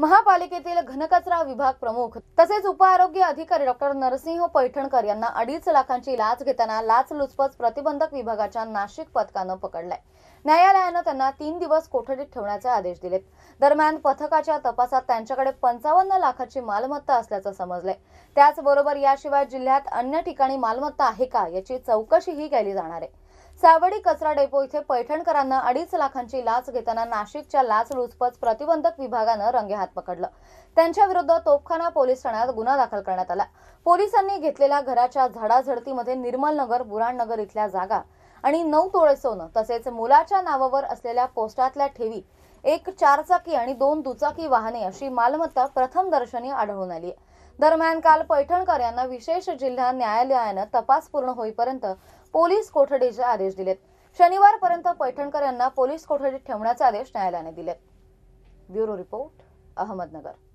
महापालिकेतील घनकचरा विभाग प्रमुख तसेच उप आरोग्य अधिकारी डॉक्टर नरसिंह पैठणकर यांना अडीच लाखांची लाच घेताना लाचलुचपत प्रतिबंधक विभागाच्या नाशिक पथकानं पकडलाय न्यायालयानं त्यांना तीन दिवस कोठडीत ठेवण्याचे आदेश दिलेत दरम्यान पथकाच्या तपासात त्यांच्याकडे पंचावन्न लाखाची मालमत्ता असल्याचं समजलंय त्याचबरोबर याशिवाय जिल्ह्यात अन्य ठिकाणी मालमत्ता आहे का याची चौकशीही केली जाणार आहे सावडी कचरा डेपो इथे पैठणकरांना अडीच लाखांची लाच घेताना नाशिकच्या लाच लुचपत प्रतिबंधक विभागानं रंगेहात पकडलं त्यांच्या विरुद्ध तोफखाना पोलीस ठाण्यात गुन्हा दाखल करण्यात आला पोलिसांनी घेतलेल्या घराच्या झाडाझडतीमध्ये निर्मल नगर बुराण नगर इथल्या जागा आणि नऊ तोळे सोनं तसेच मुलाच्या नावावर असलेल्या पोस्टातल्या ठेवी एक चारचाकी आणि दोन दुचाकी वाहने अशी मालमत्ता प्रथम दर्शनी आढळून आली दरम्यान काल पैठणकर यांना विशेष जिल्हा न्यायालयानं तपास पूर्ण होईपर्यंत पोलीस कोठडीचे आदेश दिलेत शनिवारपर्यंत पैठणकर यांना पोलीस कोठडीत ठेवण्याचे आदेश न्यायालयाने दिले ब्युरो रिपोर्ट अहमदनगर